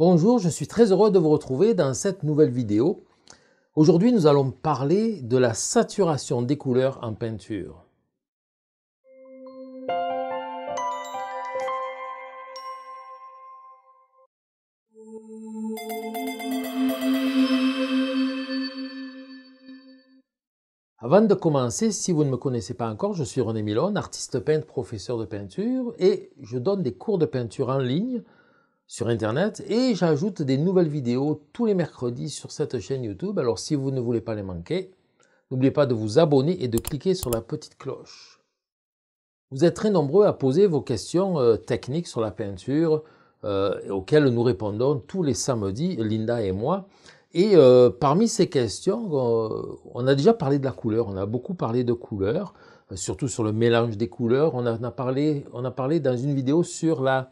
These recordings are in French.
Bonjour, je suis très heureux de vous retrouver dans cette nouvelle vidéo. Aujourd'hui, nous allons parler de la saturation des couleurs en peinture. Avant de commencer, si vous ne me connaissez pas encore, je suis René Milon, artiste peintre, professeur de peinture et je donne des cours de peinture en ligne sur Internet et j'ajoute des nouvelles vidéos tous les mercredis sur cette chaîne YouTube. Alors si vous ne voulez pas les manquer, n'oubliez pas de vous abonner et de cliquer sur la petite cloche. Vous êtes très nombreux à poser vos questions euh, techniques sur la peinture euh, auxquelles nous répondons tous les samedis, Linda et moi. Et euh, parmi ces questions, on a déjà parlé de la couleur, on a beaucoup parlé de couleurs, surtout sur le mélange des couleurs. On, en a parlé, on a parlé dans une vidéo sur la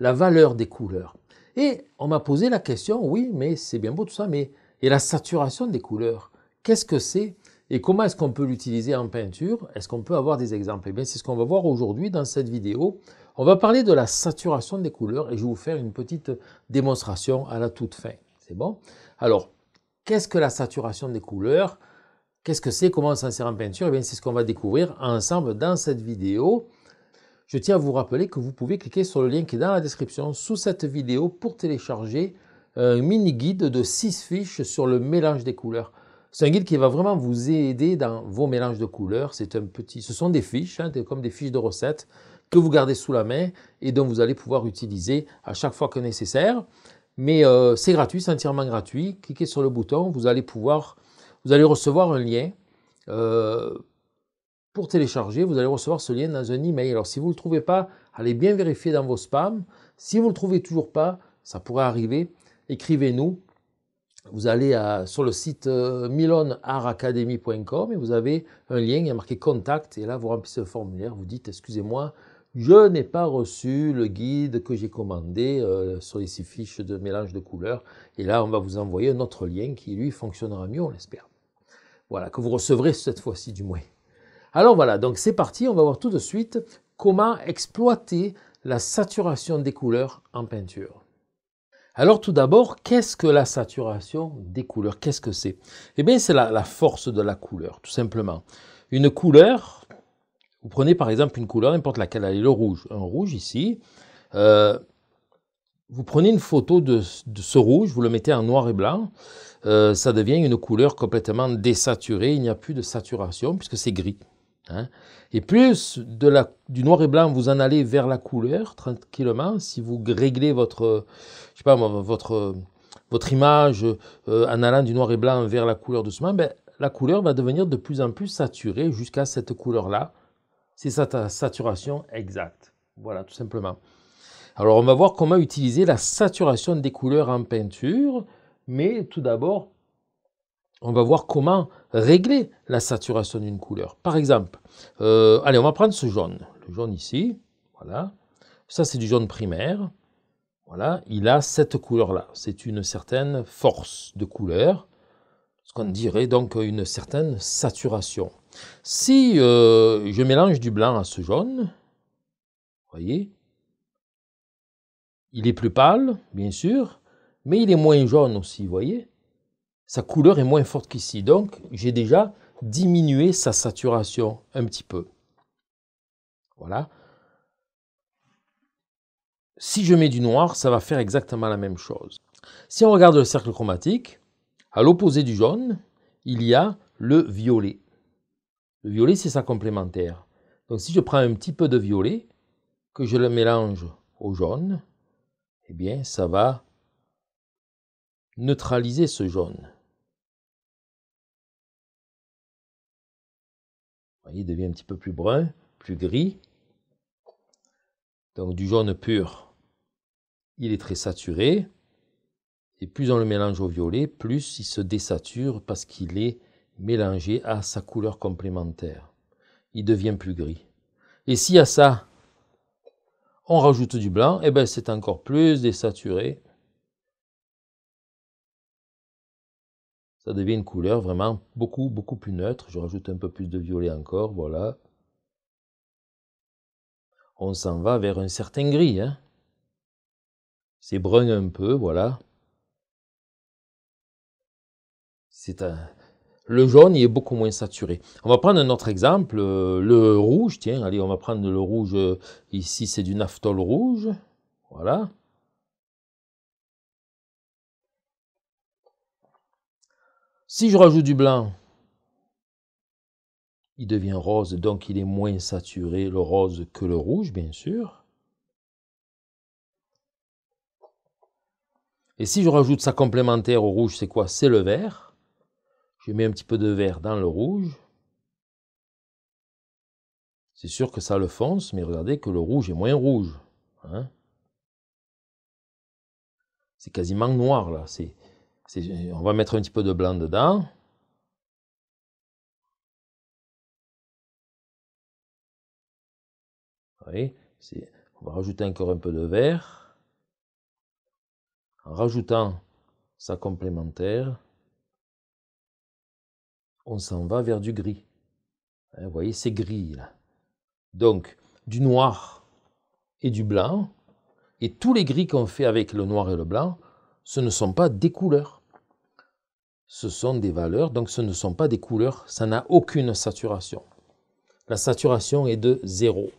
la valeur des couleurs. Et on m'a posé la question, oui, mais c'est bien beau tout ça, mais et la saturation des couleurs, qu'est-ce que c'est et comment est-ce qu'on peut l'utiliser en peinture Est-ce qu'on peut avoir des exemples Eh bien, c'est ce qu'on va voir aujourd'hui dans cette vidéo. On va parler de la saturation des couleurs et je vais vous faire une petite démonstration à la toute fin. C'est bon Alors, qu'est-ce que la saturation des couleurs Qu'est-ce que c'est Comment on s'en sert en peinture Eh bien, c'est ce qu'on va découvrir ensemble dans cette vidéo je tiens à vous rappeler que vous pouvez cliquer sur le lien qui est dans la description sous cette vidéo pour télécharger euh, un mini-guide de 6 fiches sur le mélange des couleurs. C'est un guide qui va vraiment vous aider dans vos mélanges de couleurs. C'est un petit, ce sont des fiches, hein, comme des fiches de recettes que vous gardez sous la main et dont vous allez pouvoir utiliser à chaque fois que nécessaire. Mais euh, c'est gratuit, c'est entièrement gratuit. Cliquez sur le bouton, vous allez pouvoir, vous allez recevoir un lien euh, pour télécharger. Vous allez recevoir ce lien dans un email. Alors si vous ne le trouvez pas, allez bien vérifier dans vos spams. Si vous ne le trouvez toujours pas, ça pourrait arriver, écrivez-nous. Vous allez sur le site euh, milonartacademy.com et vous avez un lien, il y a marqué contact et là vous remplissez le formulaire, vous dites excusez-moi, je n'ai pas reçu le guide que j'ai commandé euh, sur les six fiches de mélange de couleurs. Et là, on va vous envoyer un autre lien qui, lui, fonctionnera mieux, on l'espère. Voilà, que vous recevrez cette fois-ci du moins. Alors voilà, donc c'est parti, on va voir tout de suite comment exploiter la saturation des couleurs en peinture. Alors tout d'abord, qu'est-ce que la saturation des couleurs Qu'est-ce que c'est Eh bien c'est la, force de la couleur, tout simplement. Une couleur, vous prenez par exemple une couleur, n'importe laquelle, est le rouge, un rouge ici. Euh, vous prenez une photo de, ce rouge, vous le mettez en noir et blanc, euh, ça devient une couleur complètement désaturée, il n'y a plus de saturation puisque c'est gris. Hein. Et plus de la, du noir et blanc, vous en allez vers la couleur tranquillement. Si vous réglez votre, je sais pas, votre, votre image euh, en allant du noir et blanc vers la couleur doucement, ben, la couleur va devenir de plus en plus saturée jusqu'à cette couleur-là. C'est sa saturation exacte. Voilà, tout simplement. Alors, on va voir comment utiliser la saturation des couleurs en peinture. Mais tout d'abord, on va voir comment régler la saturation d'une couleur. Par exemple, euh, allez, on va prendre ce jaune. Le jaune ici, voilà. Ça, c'est du jaune primaire. Voilà, il a cette couleur-là. C'est une certaine force de couleur, ce qu'on dirait donc une certaine saturation. Si euh, je mélange du blanc à ce jaune, voyez, il est plus pâle, bien sûr, mais il est moins jaune aussi, vous voyez sa couleur est moins forte qu'ici. Donc, j'ai déjà diminué sa saturation un petit peu. Voilà. Si je mets du noir, ça va faire exactement la même chose. Si on regarde le cercle chromatique, à l'opposé du jaune, il y a le violet. Le violet, c'est sa complémentaire. Donc si je prends un petit peu de violet, que je le mélange au jaune, eh bien, ça va neutraliser ce jaune. il devient un petit peu plus brun, plus gris. Donc du jaune pur, il est très saturé. Et plus on le mélange au violet, plus il se désature parce qu'il est mélangé à sa couleur complémentaire. Il devient plus gris. Et si à ça, on rajoute du blanc, eh ben c'est encore plus désaturé. ça devient une couleur vraiment beaucoup, beaucoup plus neutre. Je rajoute un peu plus de violet encore, voilà. On s'en va vers un certain gris. Hein. C'est brun un peu, voilà. C'est un... Le jaune, il est beaucoup moins saturé. On va prendre un autre exemple, euh, le rouge. Tiens, allez, on va prendre le rouge. Euh, ici, c'est du naphtol rouge. Voilà. Si je rajoute du blanc, il devient rose, donc il est moins saturé, le rose, que le rouge, bien sûr. Et si je rajoute ça complémentaire au rouge, c'est quoi C'est le vert. Je mets un petit peu de vert dans le rouge. C'est sûr que ça le fonce, mais regardez que le rouge est moins rouge. Hein c'est quasiment noir là. C'est on va mettre un petit peu de blanc dedans. on va rajouter encore un peu de vert. En rajoutant ça complémentaire, on s'en va vers du gris. Hein, vous voyez, c'est gris là. Donc, du noir et du blanc, et tous les gris qu'on fait avec le noir et le blanc, ce ne sont pas des couleurs. Ce sont des valeurs, donc ce ne sont pas des couleurs, ça n'a aucune saturation. La saturation est de zéro.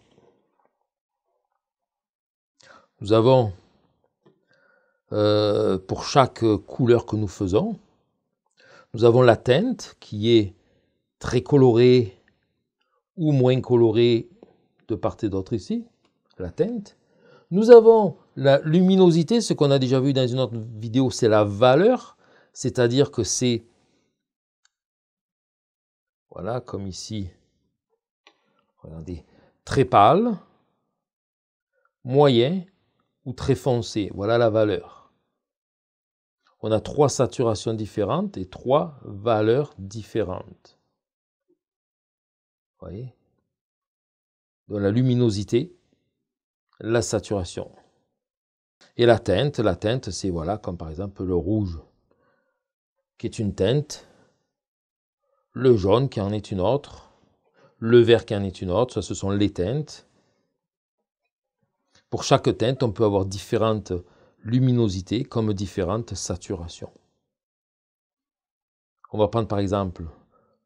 Nous avons, euh, pour chaque couleur que nous faisons, nous avons la teinte qui est très colorée ou moins colorée de part et d'autre ici, la teinte. Nous avons la luminosité, ce qu'on a déjà vu dans une autre vidéo, c'est la valeur, c'est-à-dire que c'est, voilà, comme ici, très pâle, moyen ou très foncé. Voilà la valeur. On a trois saturations différentes et trois valeurs différentes. Vous voyez la luminosité, la saturation. Et la teinte, la teinte, c'est voilà, comme par exemple le rouge, qui est une teinte, le jaune qui en est une autre, le vert qui en est une autre, ça ce sont les teintes. Pour chaque teinte, on peut avoir différentes luminosités comme différentes saturations. On va prendre par exemple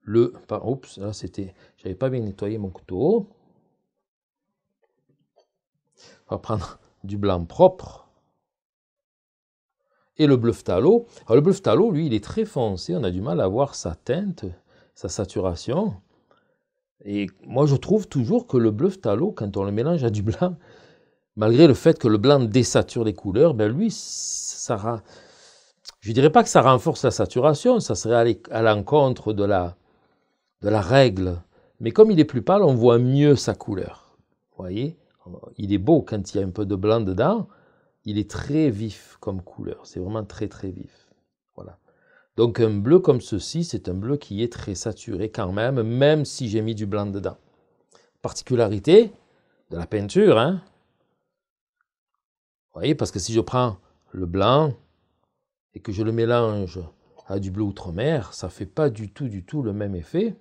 le... Oups, là c'était... J'avais pas bien nettoyé mon couteau. On va prendre du blanc propre et le bleu phtalo. le bleu phtalo, lui, il est très foncé, on a du mal à voir sa teinte, sa saturation. Et moi, je trouve toujours que le bleu phtalo, quand on le mélange à du blanc, malgré le fait que le blanc désature les couleurs, ben lui, ça, je ne dirais pas que ça renforce la saturation, ça serait à l'encontre de la, de la règle. Mais comme il est plus pâle, on voit mieux sa couleur. Vous voyez il est beau quand il y a un peu de blanc dedans. Il est très vif comme couleur. C'est vraiment très très vif. Voilà. Donc un bleu comme ceci, c'est un bleu qui est très saturé quand même, même si j'ai mis du blanc dedans. Particularité de la peinture, hein Vous voyez, parce que si je prends le blanc et que je le mélange à du bleu outre-mer, ça ne fait pas du tout, du tout le même effet.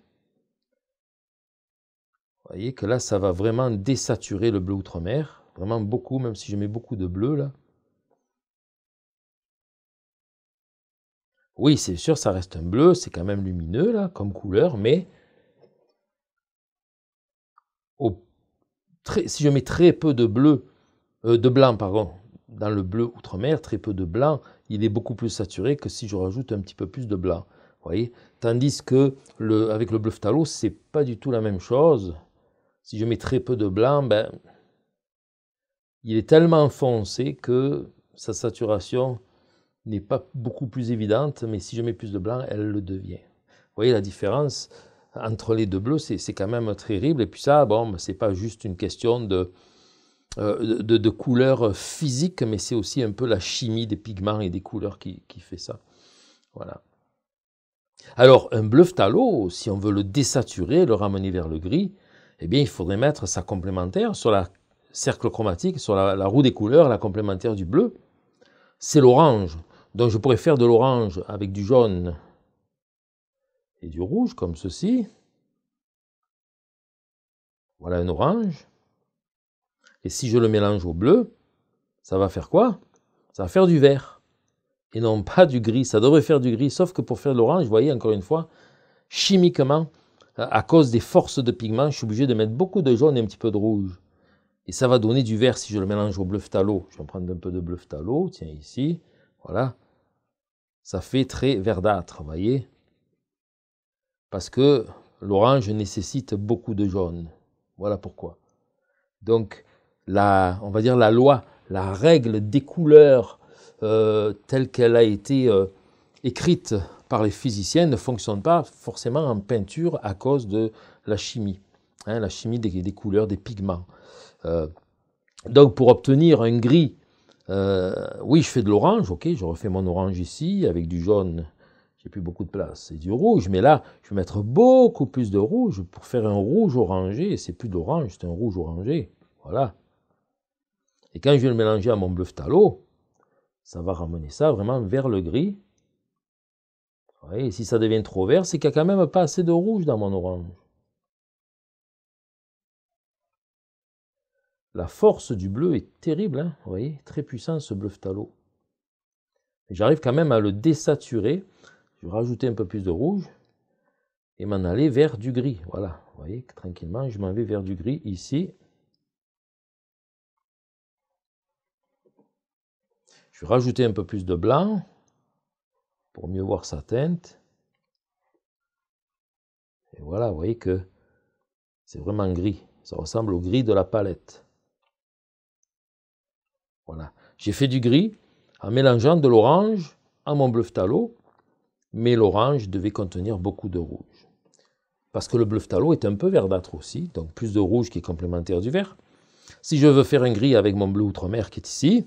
Vous voyez que là, ça va vraiment désaturer le bleu outre-mer. Vraiment beaucoup, même si je mets beaucoup de bleu là. Oui, c'est sûr, ça reste un bleu, c'est quand même lumineux là, comme couleur, mais si je mets très peu de bleu, euh, de blanc, pardon, dans le bleu outre-mer, très peu de blanc, il est beaucoup plus saturé que si je rajoute un petit peu plus de blanc. Voyez Tandis que le, avec le bleu phtalo, c'est pas du tout la même chose si je mets très peu de blanc, ben, il est tellement foncé que sa saturation n'est pas beaucoup plus évidente, mais si je mets plus de blanc, elle le devient. Vous voyez la différence entre les deux bleus, c'est quand même terrible. Et puis ça, bon, n'est pas juste une question euh, de, de, couleur physique, mais c'est aussi un peu la chimie des pigments et des couleurs qui, fait ça. Voilà. Alors, un bleu phtalo, si on veut le désaturer, le ramener vers le gris, eh bien, il faudrait mettre sa complémentaire sur la cercle chromatique, sur la, la roue des couleurs, la complémentaire du bleu. C'est l'orange. Donc, je pourrais faire de l'orange avec du jaune et du rouge, comme ceci. Voilà un orange. Et si je le mélange au bleu, ça va faire quoi Ça va faire du vert. Et non pas du gris. Ça devrait faire du gris, sauf que pour faire de l'orange, vous voyez, encore une fois, chimiquement, Hein, à cause des forces de pigment, je suis obligé de mettre beaucoup de jaune et un petit peu de rouge. Et ça va donner du vert si je le mélange au bleu phtalo. Je vais en prendre un peu de bleu phtalo. tiens ici, voilà. Ça fait très verdâtre, voyez Parce que l'orange nécessite beaucoup de jaune. Voilà pourquoi. Donc, la, on va dire la loi, la règle des couleurs euh, telle qu'elle a été euh, écrite par les physiciens ne fonctionne pas forcément en peinture à cause de la chimie, hein, la chimie des, couleurs, des pigments. Euh, donc pour obtenir un gris, euh, oui je fais de l'orange, ok, je refais mon orange ici avec du jaune, j'ai plus beaucoup de place, c'est du rouge, mais là je vais mettre beaucoup plus de rouge pour faire un rouge orangé, et c'est plus d'orange, c'est un rouge orangé, voilà. Et quand je vais le mélanger à mon bleu phtalo ça va ramener ça vraiment vers le gris, et si ça devient trop vert, c'est qu'il n'y a quand même pas assez de rouge dans mon orange. La force du bleu est terrible, hein, vous voyez, très puissant ce bleu phtalo. J'arrive quand même à le désaturer. Je vais rajouter un peu plus de rouge et m'en aller vers du gris. Voilà, vous voyez, tranquillement, je m'en vais vers du gris ici. Je vais rajouter un peu plus de blanc pour mieux voir sa teinte. Et voilà, vous voyez que c'est vraiment gris. Ça ressemble au gris de la palette. Voilà. J'ai fait du gris en mélangeant de l'orange à mon bleu phtalo. mais l'orange devait contenir beaucoup de rouge. Parce que le bleu phtalo est un peu verdâtre aussi, donc plus de rouge qui est complémentaire du vert. Si je veux faire un gris avec mon bleu outre-mer qui est ici,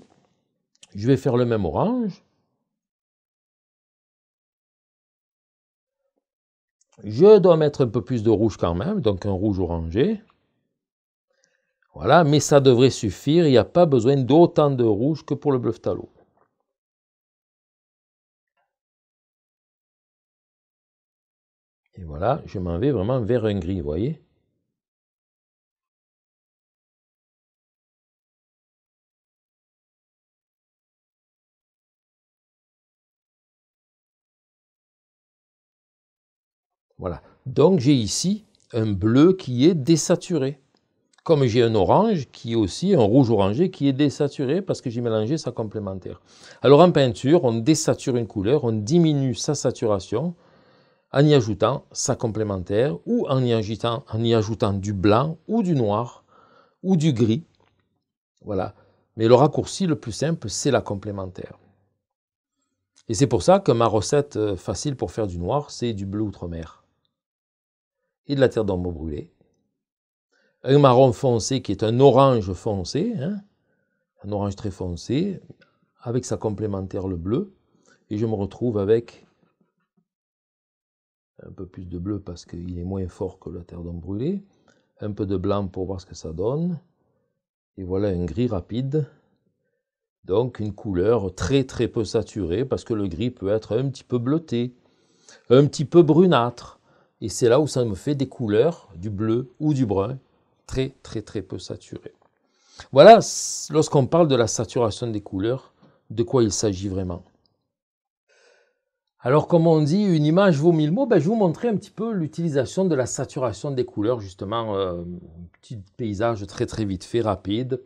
je vais faire le même orange, Je dois mettre un peu plus de rouge quand même, donc un rouge orangé. Voilà, mais ça devrait suffire, il n'y a pas besoin d'autant de rouge que pour le bluff talo. Et voilà, je m'en vais vraiment vers un gris, vous voyez Voilà. Donc j'ai ici un bleu qui est désaturé. Comme j'ai un orange qui est aussi un rouge orangé qui est désaturé parce que j'ai mélangé sa complémentaire. Alors en peinture, on désature une couleur, on diminue sa saturation en y ajoutant sa complémentaire ou en y ajoutant, en y ajoutant du blanc ou du noir ou du gris. Voilà. Mais le raccourci le plus simple, c'est la complémentaire. Et c'est pour ça que ma recette euh, facile pour faire du noir, c'est du bleu outre-mer et de la terre d'ombre brûlée, un marron foncé qui est un orange foncé, hein. un orange très foncé, avec sa complémentaire le bleu, et je me retrouve avec un peu plus de bleu parce qu'il est moins fort que la terre d'ombre brûlée, un peu de blanc pour voir ce que ça donne, et voilà un gris rapide, donc une couleur très très peu saturée parce que le gris peut être un petit peu bleuté, un petit peu brunâtre, et c'est là où ça me fait des couleurs, du bleu ou du brun, très très très peu saturées. Voilà, lorsqu'on parle de la saturation des couleurs, de quoi il s'agit vraiment. Alors comme on dit, une image vaut mille mots, ben, je vais vous montrer un petit peu l'utilisation de la saturation des couleurs, justement, euh, un petit paysage très très vite fait, rapide.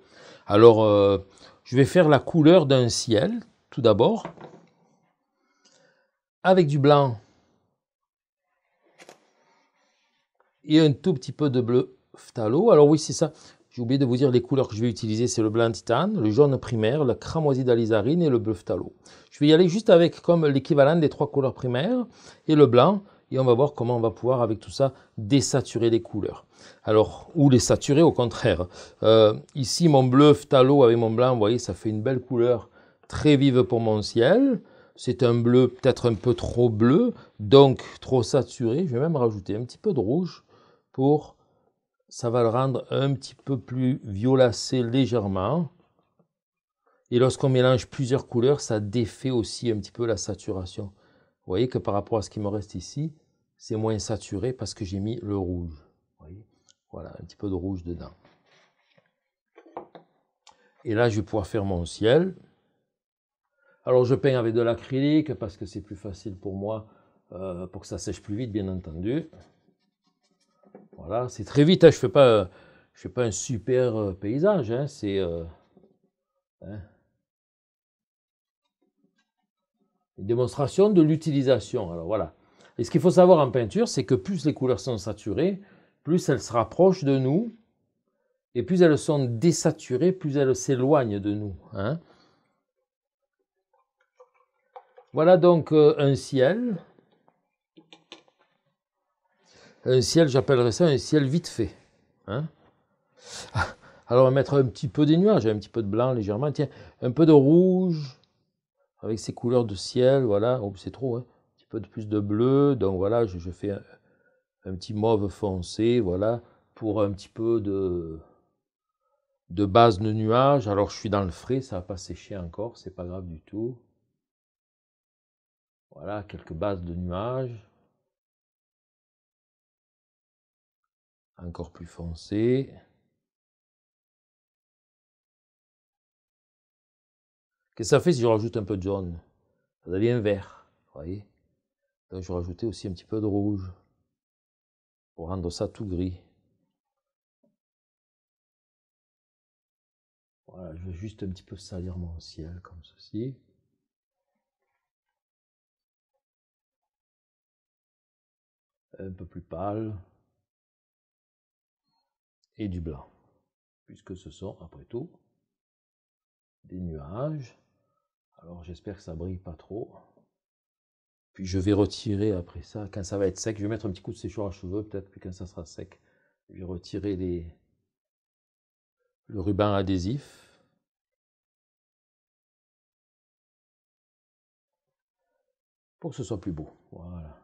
Alors, euh, je vais faire la couleur d'un ciel, tout d'abord, avec du blanc et un tout petit peu de bleu phtalo. Alors oui, c'est ça. J'ai oublié de vous dire les couleurs que je vais utiliser, c'est le blanc titane, le jaune primaire, la cramoisie d'alizarine et le bleu phtalo. Je vais y aller juste avec comme l'équivalent des trois couleurs primaires et le blanc et on va voir comment on va pouvoir avec tout ça désaturer les couleurs. Alors, ou les saturer au contraire. Euh, ici, mon bleu phtalo avec mon blanc, vous voyez, ça fait une belle couleur très vive pour mon ciel. C'est un bleu peut-être un peu trop bleu, donc trop saturé. Je vais même rajouter un petit peu de rouge pour, ça va le rendre un petit peu plus violacé légèrement. Et lorsqu'on mélange plusieurs couleurs, ça défait aussi un petit peu la saturation. Vous voyez que par rapport à ce qui me reste ici, c'est moins saturé parce que j'ai mis le rouge. voilà, un petit peu de rouge dedans. Et là, je vais pouvoir faire mon ciel. Alors, je peins avec de l'acrylique parce que c'est plus facile pour moi, euh, pour que ça sèche plus vite, bien entendu. Voilà, c'est très vite, hein, je ne fais, pas, je fais pas un super euh, paysage, hein, c'est... Euh, hein. une démonstration de l'utilisation, alors voilà. Et ce qu'il faut savoir en peinture, c'est que plus les couleurs sont saturées, plus elles se rapprochent de nous, et plus elles sont désaturées, plus elles s'éloignent de nous. Voilà donc euh, un ciel un ciel, j'appellerais ça un ciel vite fait. Hein ah, Alors on va mettre un petit peu des nuages, un petit peu de blanc légèrement, tiens, un peu de rouge, avec ces couleurs de ciel, voilà, oh, c'est trop, hein. un petit peu de plus de bleu, donc voilà, je, fais un, petit mauve foncé, voilà, pour un petit peu de, de base de nuages, alors je suis dans le frais, ça va pas sécher encore, c'est pas grave du tout. Voilà, quelques bases de nuages. encore plus foncé. Qu'est-ce que ça fait si je rajoute un peu de jaune Ça devient vert, vous voyez Donc je vais rajouter aussi un petit peu de rouge pour rendre ça tout gris. Voilà, je vais juste un petit peu salir mon ciel comme ceci. Un peu plus pâle et du blanc, puisque ce sont, après tout, des nuages. Alors j'espère que ça brille pas trop. Puis je vais retirer après ça, quand ça va être sec, je vais mettre un petit coup de séchoir à cheveux, peut-être, puis quand ça sera sec, je vais retirer les... le ruban adhésif. Pour que ce soit plus beau. Voilà.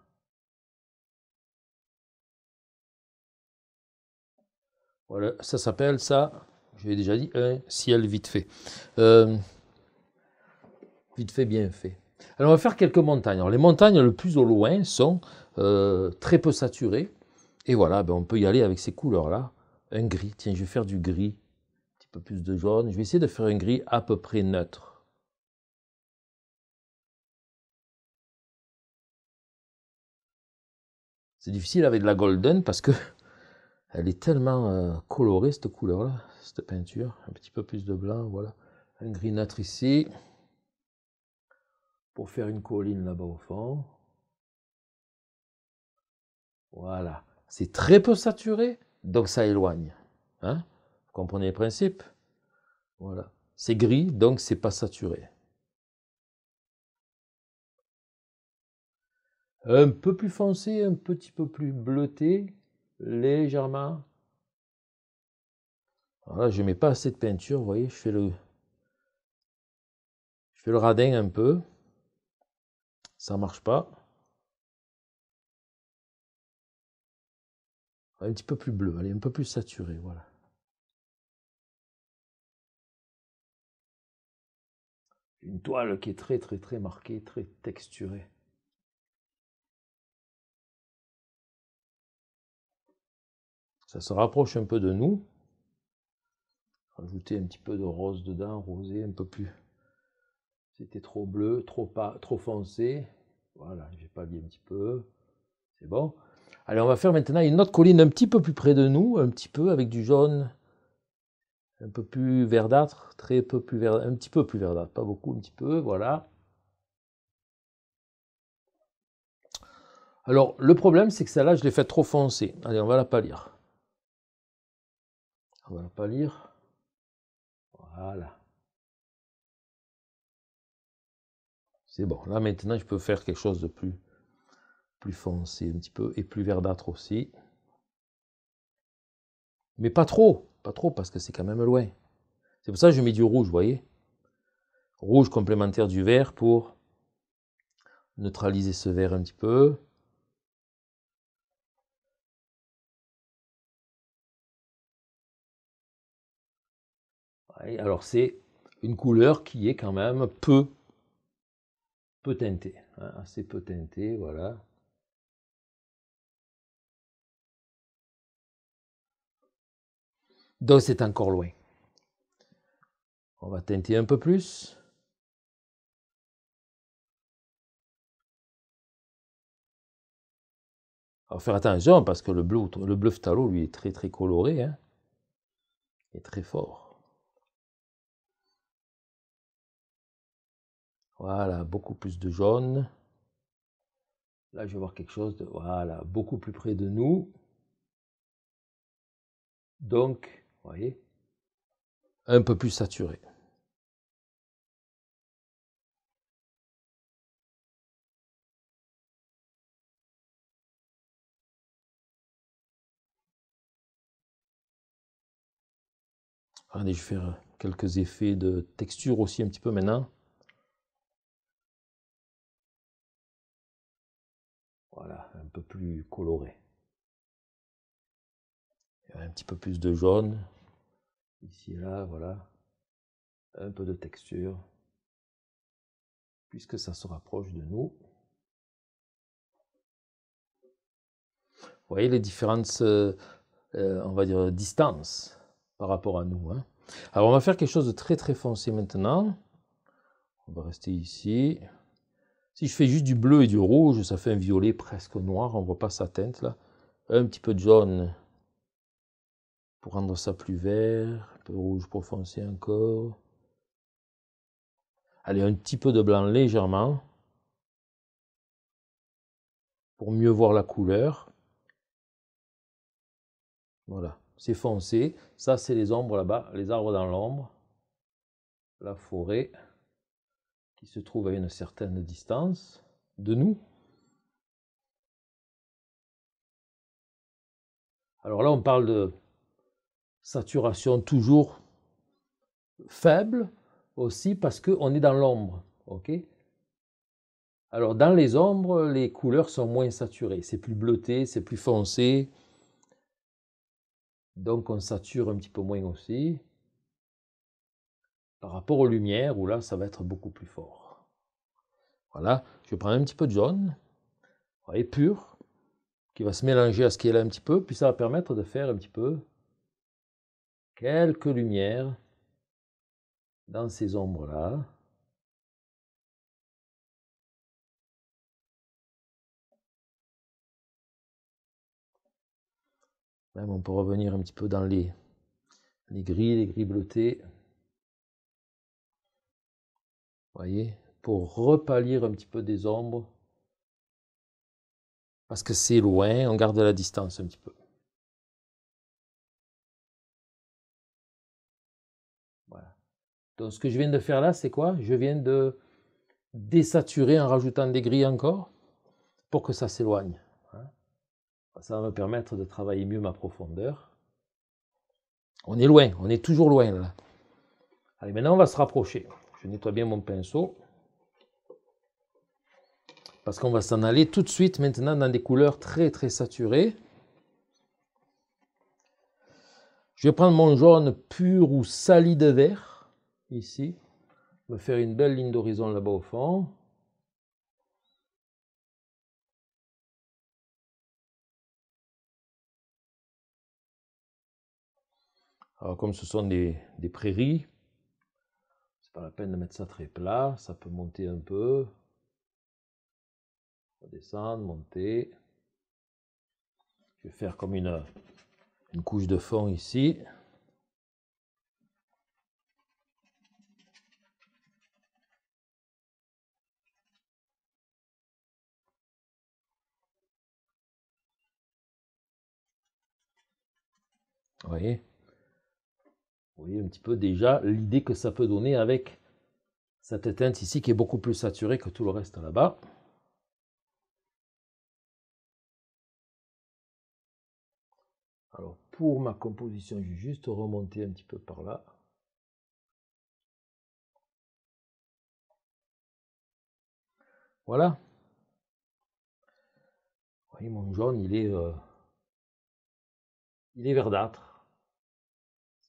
ça s'appelle ça, je l'ai déjà dit, un ciel vite fait. Euh, vite fait, bien fait. Alors on va faire quelques montagnes. Alors les montagnes le plus au loin sont euh, très peu saturées. Et voilà, ben, on peut y aller avec ces couleurs-là. Un gris, tiens, je vais faire du gris, un petit peu plus de jaune. Je vais essayer de faire un gris à peu près neutre. C'est difficile avec de la golden parce que elle est tellement euh, colorée cette couleur-là, cette peinture. Un petit peu plus de blanc, voilà. Un gris ici. Pour faire une colline là-bas au fond. Voilà. C'est très peu saturé, donc ça éloigne. Hein Vous comprenez le principe Voilà. C'est gris, donc c'est pas saturé. Un peu plus foncé, un petit peu plus bleuté, légèrement. Alors ah, je ne mets pas assez de peinture, vous voyez, je fais le, je fais le radin un peu. Ça marche pas. Un petit peu plus bleu, allez, un peu plus saturé, voilà. Une toile qui est très très très marquée, très texturée. ça se rapproche un peu de nous. Rajouter un petit peu de rose dedans, rosé, un peu plus. C'était trop bleu, trop, pas, trop foncé. Voilà, j'ai pâli un petit peu. C'est bon. Allez, on va faire maintenant une autre colline un petit peu plus près de nous, un petit peu avec du jaune, un peu plus verdâtre, très peu plus verdâtre, un petit peu plus verdâtre, pas beaucoup, un petit peu, voilà. Alors, le problème, c'est que celle-là, je l'ai faite trop foncée. Allez, on va la pâlir. On va pas lire. Voilà. C'est bon. Là maintenant, je peux faire quelque chose de plus, plus foncé un petit peu et plus verdâtre aussi. Mais pas trop, pas trop parce que c'est quand même loin. C'est pour ça que je mets du rouge, vous voyez. Rouge complémentaire du vert pour neutraliser ce vert un petit peu. Alors c'est une couleur qui est quand même peu, peu teintée, hein, assez peu teintée, voilà. Donc c'est encore loin. On va teinter un peu plus. Alors faire attention parce que le bleu, le phtalo lui est très très coloré, hein, est très fort. Voilà, beaucoup plus de jaune. Là, je vais voir quelque chose de, voilà, beaucoup plus près de nous. Donc, vous voyez, un peu plus saturé. Allez, je vais faire quelques effets de texture aussi un petit peu maintenant. peu plus coloré. Un petit peu plus de jaune, ici et là, voilà. Un peu de texture. Puisque ça se rapproche de nous. voyez les différentes, euh, on va dire, distances par rapport à nous. Hein. Alors on va faire quelque chose de très très foncé maintenant. On va rester ici. Si je fais juste du bleu et du rouge, ça fait un violet presque noir, on voit pas sa teinte là. Un petit peu de jaune pour rendre ça plus vert, un peu rouge pour foncer encore. Allez, un petit peu de blanc légèrement pour mieux voir la couleur. Voilà, c'est foncé. Ça, c'est les ombres là-bas, les arbres dans l'ombre, la forêt qui se trouve à une certaine distance de nous. Alors là, on parle de saturation toujours faible aussi parce qu'on est dans l'ombre. ok Alors dans les ombres, les couleurs sont moins saturées. C'est plus bleuté, c'est plus foncé. Donc on sature un petit peu moins aussi par rapport aux lumières, où là, ça va être beaucoup plus fort. Voilà, je prends un petit peu de jaune, pur, qui va se mélanger à ce qui est là un petit peu, puis ça va permettre de faire un petit peu quelques lumières dans ces ombres-là. Même on peut revenir un petit peu dans les, les gris, les gris bleutés voyez, pour repalir un petit peu des ombres, parce que c'est loin, on garde la distance un petit peu. Voilà. Donc ce que je viens de faire là, c'est quoi Je viens de désaturer en rajoutant des grilles encore, pour que ça s'éloigne. Hein. Ça va me permettre de travailler mieux ma profondeur. On est loin, on est toujours loin là. Allez, maintenant on va se rapprocher. Je nettoie bien mon pinceau. Parce qu'on va s'en aller tout de suite maintenant dans des couleurs très très saturées. Je vais prendre mon jaune pur ou sali de vert, ici. Me faire une belle ligne d'horizon là-bas au fond. Alors comme ce sont des prairies, pas la peine de mettre ça très plat, ça peut monter un peu. Descendre, monter. Je vais faire comme une, une couche de fond ici. Vous voyez vous voyez un petit peu déjà l'idée que ça peut donner avec cette teinte ici qui est beaucoup plus saturée que tout le reste là-bas. Alors pour ma composition, je vais juste remonter un petit peu par là. Voilà. Vous voyez, mon jaune, il est, euh, il est verdâtre.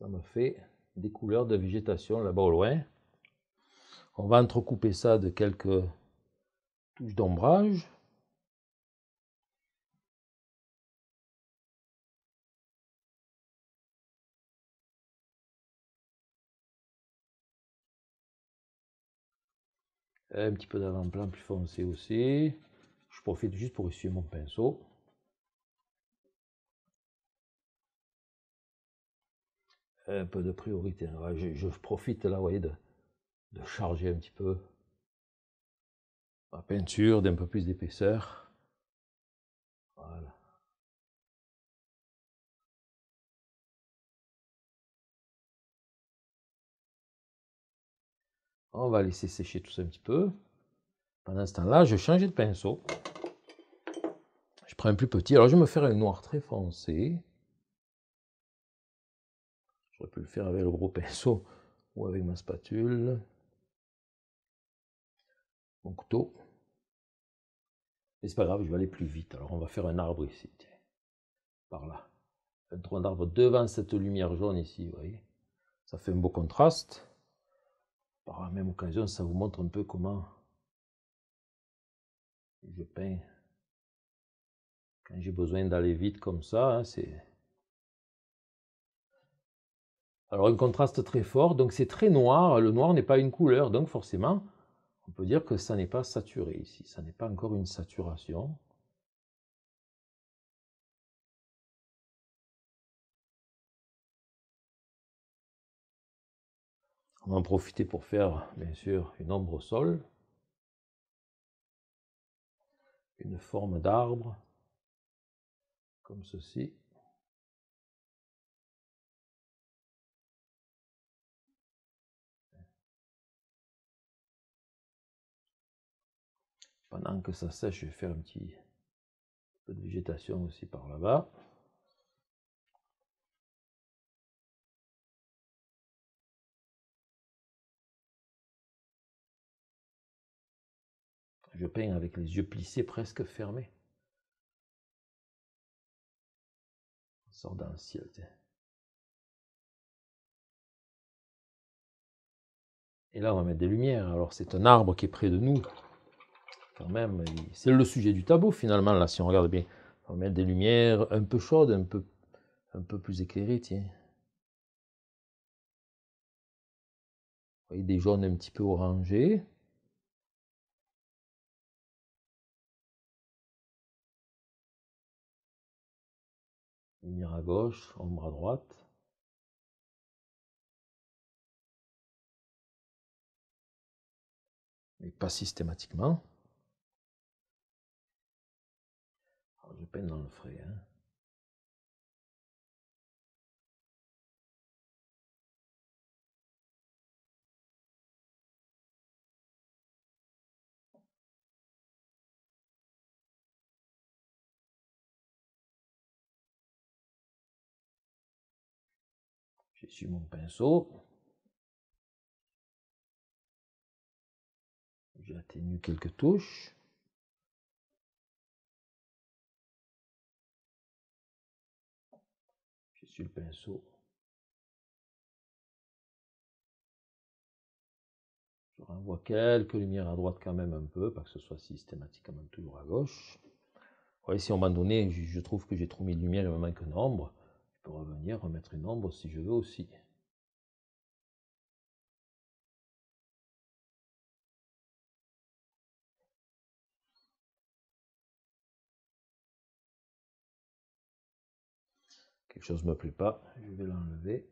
Ça me fait des couleurs de végétation là-bas au loin. On va entrecouper ça de quelques touches d'ombrage. Un petit peu d'avant-plan plus foncé aussi. Je profite juste pour essuyer mon pinceau. un peu de priorité. Je, profite là, vous voyez, de, charger un petit peu ma peinture d'un peu plus d'épaisseur. Voilà. On va laisser sécher tout ça un petit peu. Pendant ce temps-là, je change de pinceau. Je prends un plus petit. Alors, je vais me faire un noir très foncé. Je pu le faire avec le gros pinceau ou avec ma spatule. Mon couteau. Mais c'est pas grave, je vais aller plus vite. Alors on va faire un arbre ici. Par là. Un tronc d'arbre devant cette lumière jaune ici, vous voyez. Ça fait un beau contraste. Par la même occasion, ça vous montre un peu comment je peins. Quand j'ai besoin d'aller vite comme ça, hein, c'est alors un contraste très fort, donc c'est très noir, le noir n'est pas une couleur, donc forcément, on peut dire que ça n'est pas saturé ici, ça n'est pas encore une saturation. On va en profiter pour faire, bien sûr, une ombre au sol, une forme d'arbre, comme ceci. Pendant que ça sèche, je vais faire un petit peu de végétation aussi par là-bas. Je peins avec les yeux plissés, presque fermés. On sort dans le ciel. Et là, on va mettre des lumières. Alors, c'est un arbre qui est près de nous même, c'est le sujet du tableau finalement, là, si on regarde bien. On met des lumières un peu chaudes, un peu, un peu plus éclairées, tiens. Vous voyez des jaunes un petit peu orangés. Lumière à gauche, ombre à droite. mais pas systématiquement. Oh, je peine dans le frais. Hein. J'essuie mon pinceau. J'atténue quelques touches. pinceau. Je renvoie quelques lumières à droite quand même un peu, pas que ce soit systématiquement toujours à gauche. Ouais, si on un moment donné, je trouve que j'ai trop mis de lumière, il me manque une ombre, je peux revenir, remettre une ombre si je veux aussi. quelque chose ne me plaît pas, je vais l'enlever.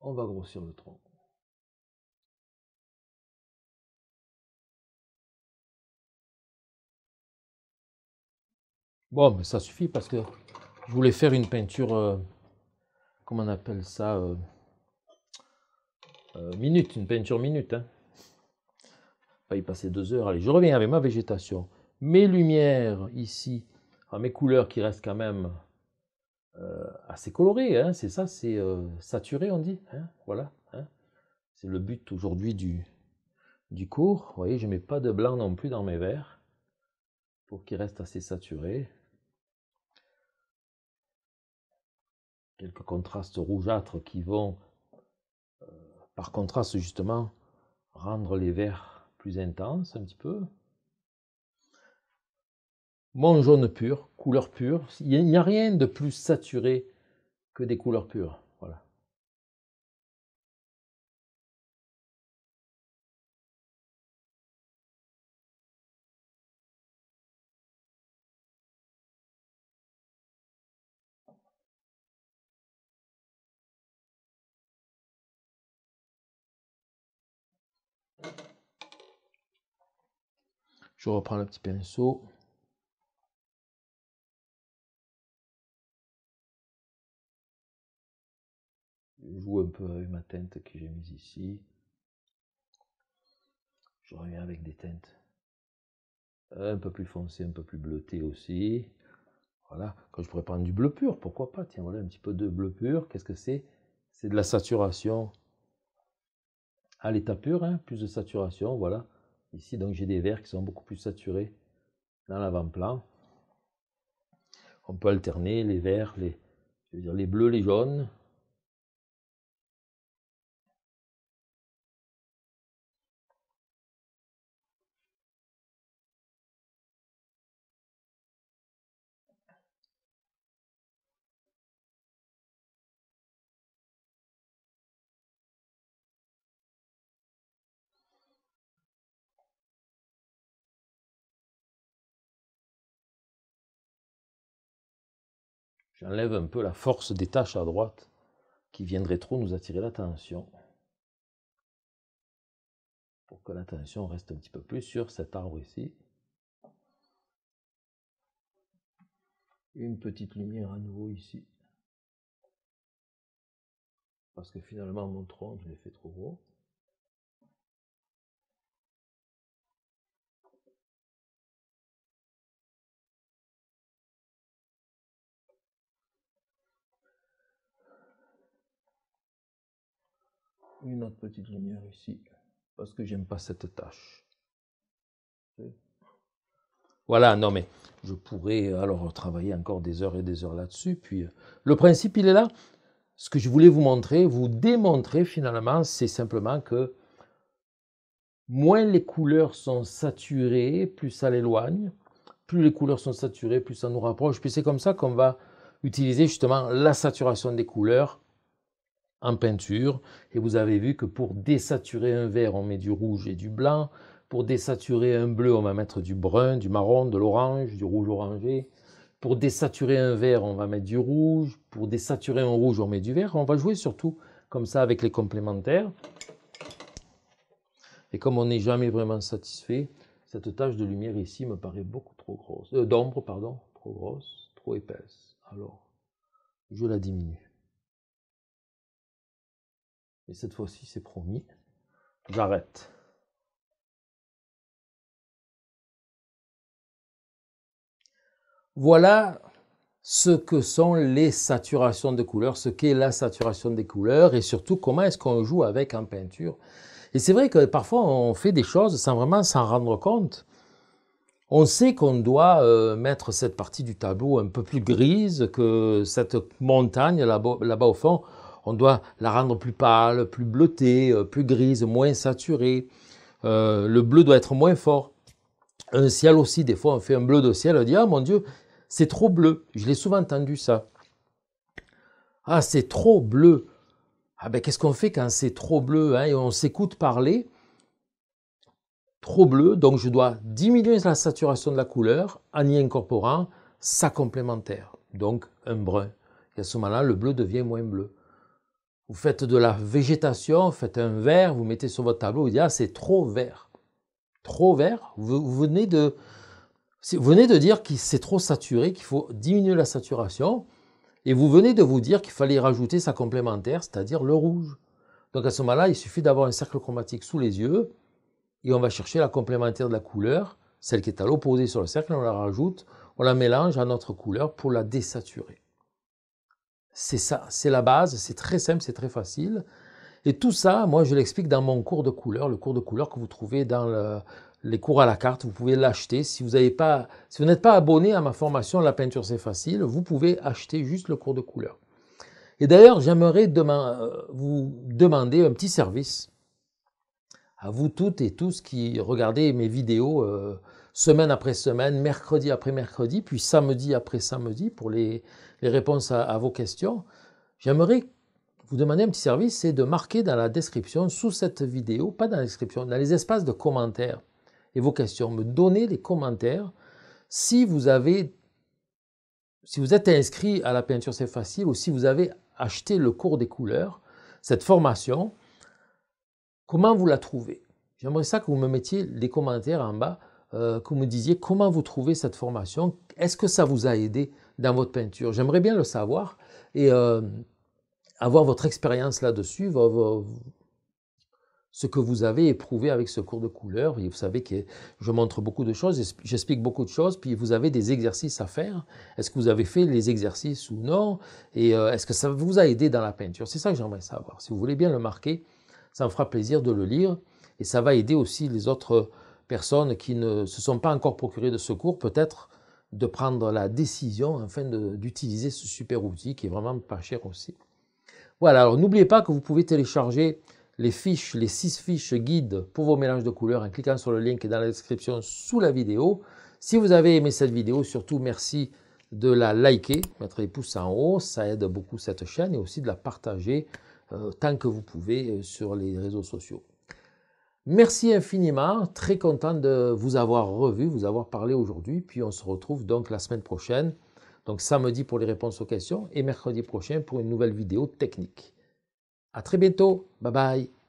On va grossir le tronc. Bon, mais ça suffit parce que je voulais faire une peinture, euh, comment on appelle ça, euh, euh, minute, une peinture minute. Hein y passer deux heures. Allez, je reviens avec ma végétation, mes lumières ici, ah, mes couleurs qui restent quand même euh, assez colorées. Hein, c'est ça, c'est euh, saturé, on dit. Hein, voilà. Hein. C'est le but aujourd'hui du, du cours. Vous voyez, je ne mets pas de blanc non plus dans mes verres pour qu'ils restent assez saturés. Quelques contrastes rougeâtres qui vont, euh, par contraste justement, rendre les verres plus intense un petit peu. Mon jaune pur, couleur pure. Il n'y a rien de plus saturé que des couleurs pures. Je reprends le petit pinceau. Je joue un peu avec ma teinte que j'ai mise ici. Je reviens avec des teintes un peu plus foncées, un peu plus bleutées aussi. Voilà, quand je pourrais prendre du bleu pur, pourquoi pas Tiens, voilà un petit peu de bleu pur. Qu'est-ce que c'est C'est de la saturation à l'état pur, hein. plus de saturation, voilà. Ici, donc, j'ai des verts qui sont beaucoup plus saturés dans l'avant-plan. On peut alterner les verts, les, les bleus, les jaunes, J'enlève un peu la force des taches à droite qui viendraient trop nous attirer l'attention. Pour que l'attention reste un petit peu plus sur cet arbre ici. Une petite lumière à nouveau ici. Parce que finalement, mon tronc, je l'ai fait trop gros. une autre petite lumière ici, parce que j'aime pas cette tâche. Voilà, non mais je pourrais alors travailler encore des heures et des heures là-dessus. Puis euh, le principe, il est là. Ce que je voulais vous montrer, vous démontrer finalement, c'est simplement que moins les couleurs sont saturées, plus ça l'éloigne. Plus les couleurs sont saturées, plus ça nous rapproche. Puis c'est comme ça qu'on va utiliser justement la saturation des couleurs en peinture. Et vous avez vu que pour désaturer un vert, on met du rouge et du blanc. Pour désaturer un bleu, on va mettre du brun, du marron, de l'orange, du rouge orangé. Pour désaturer un vert, on va mettre du rouge. Pour désaturer un rouge, on met du vert. On va jouer surtout comme ça avec les complémentaires. Et comme on n'est jamais vraiment satisfait, cette tache de lumière ici me paraît beaucoup trop grosse. Euh, d'ombre, pardon, trop grosse, trop épaisse. Alors, je la diminue. Et cette fois-ci, c'est promis. J'arrête. Voilà ce que sont les saturations de couleurs, ce qu'est la saturation des couleurs et surtout comment est-ce qu'on joue avec en peinture. Et c'est vrai que parfois on fait des choses sans vraiment s'en rendre compte. On sait qu'on doit euh, mettre cette partie du tableau un peu plus grise, que cette montagne là-bas au fond, on doit la rendre plus pâle, plus bleutée, euh, plus grise, moins saturée. Euh, le bleu doit être moins fort. Un ciel aussi, des fois on fait un bleu de ciel, on dit Ah mon Dieu, c'est trop bleu. Je l'ai souvent entendu ça. Ah, c'est trop bleu. Ah ben qu'est-ce qu'on fait quand c'est trop bleu hein? Et On s'écoute parler. Trop bleu, donc je dois diminuer la saturation de la couleur en y incorporant sa complémentaire, donc un brun. Et à ce moment-là, le bleu devient moins bleu. Vous faites de la végétation, vous faites un vert, vous mettez sur votre tableau, vous dites ah c'est trop vert, trop vert. Vous, venez de vous venez de dire que c'est trop saturé, qu'il faut diminuer la saturation, et vous venez de vous dire qu'il fallait rajouter sa complémentaire, c'est-à-dire le rouge. Donc à ce moment-là, il suffit d'avoir un cercle chromatique sous les yeux, et on va chercher la complémentaire de la couleur, celle qui est à l'opposé sur le cercle, on la rajoute, on la mélange à notre couleur pour la désaturer. C'est ça, c'est la base, c'est très simple, c'est très facile. Et tout ça, moi je l'explique dans mon cours de couleur, le cours de couleur que vous trouvez dans les cours à la carte, vous pouvez l'acheter. Si vous n'êtes pas, abonné à ma formation La peinture c'est facile, vous pouvez acheter juste le cours de couleur. Et d'ailleurs, j'aimerais euh, vous demander un petit service à vous toutes et tous qui regardez mes vidéos euh, semaine après semaine, mercredi après mercredi, puis samedi après samedi pour les, réponses à, vos questions. J'aimerais vous demander un petit service, c'est de marquer dans la description, sous cette vidéo, pas dans la description, dans les espaces de commentaires et vos questions, me donner les commentaires si vous avez, si vous êtes inscrit à la peinture c'est facile ou si vous avez acheté le cours des couleurs, cette formation, comment vous la trouvez J'aimerais ça que vous me mettiez les commentaires en bas. Euh, que vous me disiez comment vous trouvez cette formation. Est-ce que ça vous a aidé dans votre peinture J'aimerais bien le savoir et euh, avoir votre expérience là-dessus, ce que vous avez éprouvé avec ce cours de couleur. vous savez que je montre beaucoup de choses, j'explique beaucoup de choses, puis vous avez des exercices à faire. Est-ce que vous avez fait les exercices ou non Et euh, est-ce que ça vous a aidé dans la peinture C'est ça que j'aimerais savoir. Si vous voulez bien le marquer, ça me fera plaisir de le lire. Et ça va aider aussi les autres personnes qui ne se sont pas encore procurées de secours, peut-être de prendre la décision afin d'utiliser ce super outil qui est vraiment pas cher aussi. Voilà, alors n'oubliez pas que vous pouvez télécharger les fiches, les six fiches guides pour vos mélanges de couleurs en cliquant sur le lien qui est dans la description sous la vidéo. Si vous avez aimé cette vidéo, surtout merci de la liker, mettre les pouces en haut, ça aide beaucoup cette chaîne et aussi de la partager euh, tant que vous pouvez euh, sur les réseaux sociaux. Merci infiniment, très content de vous avoir revu, vous avoir parlé aujourd'hui, puis on se retrouve donc la semaine prochaine, donc samedi pour les réponses aux questions et mercredi prochain pour une nouvelle vidéo technique. À très bientôt, bye bye.